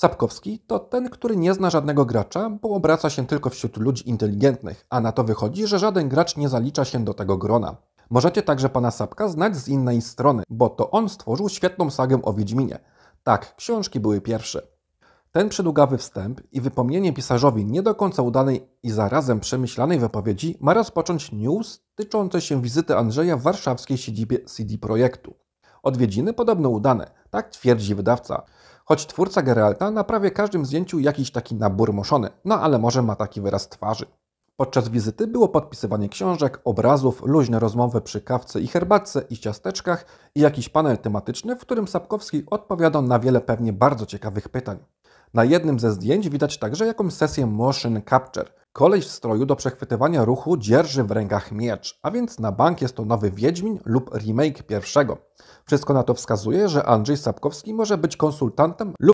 Sapkowski to ten, który nie zna żadnego gracza, bo obraca się tylko wśród ludzi inteligentnych, a na to wychodzi, że żaden gracz nie zalicza się do tego grona. Możecie także pana Sapka znać z innej strony, bo to on stworzył świetną sagę o Wiedźminie. Tak, książki były pierwsze. Ten przedługawy wstęp i wypomnienie pisarzowi nie do końca udanej i zarazem przemyślanej wypowiedzi ma rozpocząć news tyczące się wizyty Andrzeja w warszawskiej siedzibie CD Projektu. Odwiedziny podobno udane, tak twierdzi wydawca. Choć twórca Geralta na prawie każdym zdjęciu jakiś taki nabór moszony, no ale może ma taki wyraz twarzy. Podczas wizyty było podpisywanie książek, obrazów, luźne rozmowy przy kawce i herbatce i ciasteczkach i jakiś panel tematyczny, w którym Sapkowski odpowiadał na wiele pewnie bardzo ciekawych pytań. Na jednym ze zdjęć widać także jakąś sesję motion capture, Koleś w stroju do przechwytywania ruchu dzierży w rękach miecz, a więc na bank jest to nowy Wiedźmin lub remake pierwszego. Wszystko na to wskazuje, że Andrzej Sapkowski może być konsultantem lub